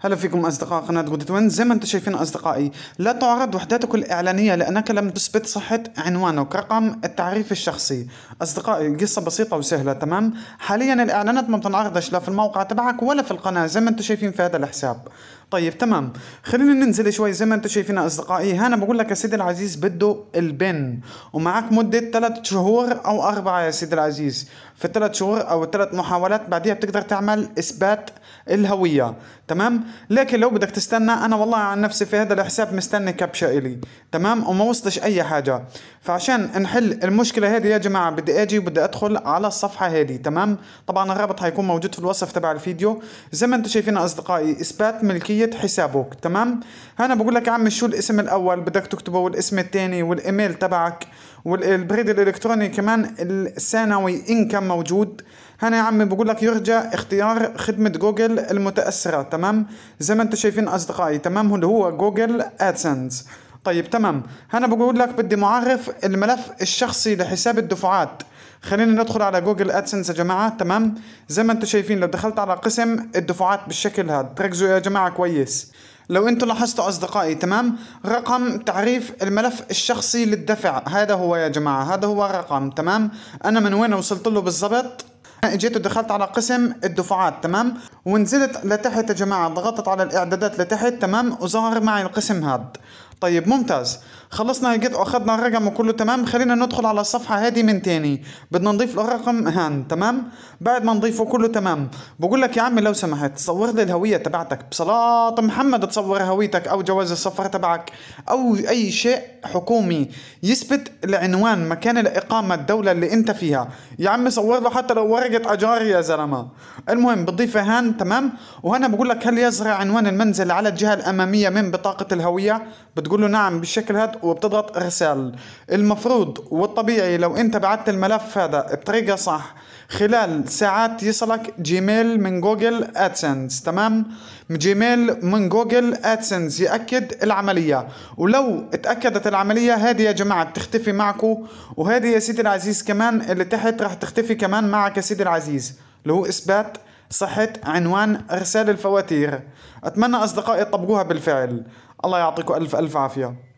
هلا فيكم أصدقاء قناة جود توين زي ما انتم شايفين أصدقائي لا تعرض وحداتك الإعلانية لأنك لم تثبت صحة عنوانك رقم التعريف الشخصي أصدقائي القصة بسيطة وسهلة تمام حاليا الإعلانات ما بتنعرضش لا في الموقع تبعك ولا في القناة زي ما انتم شايفين في هذا الحساب طيب تمام خلينا ننزل شوي زي ما انتم شايفين اصدقائي هنا بقول لك يا سيدي العزيز بده البن ومعك مده ثلاث شهور او اربعه يا سيدي العزيز في ثلاث شهور او ثلاث محاولات بعديها بتقدر تعمل اثبات الهويه تمام لكن لو بدك تستنى انا والله عن نفسي في هذا الحساب مستني كبشه الي تمام وما وصلش اي حاجه فعشان نحل المشكله هذه يا جماعه بدي اجي وبدي ادخل على الصفحه هذه تمام طبعا الرابط هيكون موجود في الوصف تبع الفيديو زي ما انتم شايفين اصدقائي اثبات ملكيه خلفيه حسابك تمام هنا بقول لك يا عم شو الاسم الاول بدك تكتبه والاسم الثاني والايميل تبعك والبريد الالكتروني كمان الثانوي ان كان موجود هنا يا عمي بقول لك يرجى اختيار خدمة جوجل المتأثرة تمام زي ما انتم شايفين أصدقائي تمام اللي هو جوجل ادسنس طيب تمام هنا بقول لك بدي معرف الملف الشخصي لحساب الدفعات خلينا ندخل على جوجل ادسنس يا جماعه تمام زي ما انتم شايفين لو دخلت على قسم الدفعات بالشكل هذا تركزوا يا جماعه كويس لو انتم لاحظتوا اصدقائي تمام رقم تعريف الملف الشخصي للدفع هذا هو يا جماعه هذا هو الرقم تمام انا من وين وصلت له بالضبط جيت ودخلت على قسم الدفعات تمام ونزلت لتحت يا جماعه ضغطت على الاعدادات لتحت تمام وظهر معي القسم هذا طيب ممتاز خلصنا الجيت واخذنا الرقم وكله تمام خلينا ندخل على الصفحه هذه من تاني بدنا نضيف الرقم هان تمام بعد ما نضيفه كله تمام بقول لك يا عمي لو سمحت صور لي الهويه تبعتك بصلاه محمد تصور هويتك او جواز السفر تبعك او اي شيء حكومي يثبت العنوان مكان الاقامه الدوله اللي انت فيها يا عمي صور له حتى لو ورقه اجار يا زلمه المهم بتضيفه هان تمام وهنا بقول لك هل يزرع عنوان المنزل على الجهه الاماميه من بطاقه الهويه بتقول له نعم بالشكل هذا وبتضغط ارسال المفروض والطبيعي لو انت بعثت الملف هذا بطريقه صح خلال ساعات يصلك جيميل من جوجل ادسنس تمام جيميل من جوجل ادسنس ياكد العمليه ولو اتاكدت العمليه هذه يا جماعه بتختفي معكم وهذه يا سيدي العزيز كمان اللي تحت راح تختفي كمان معك يا سيدي العزيز اللي هو اثبات صحة عنوان إرسال الفواتير أتمنى أصدقائي يطبقوها بالفعل الله يعطيكم ألف ألف عافية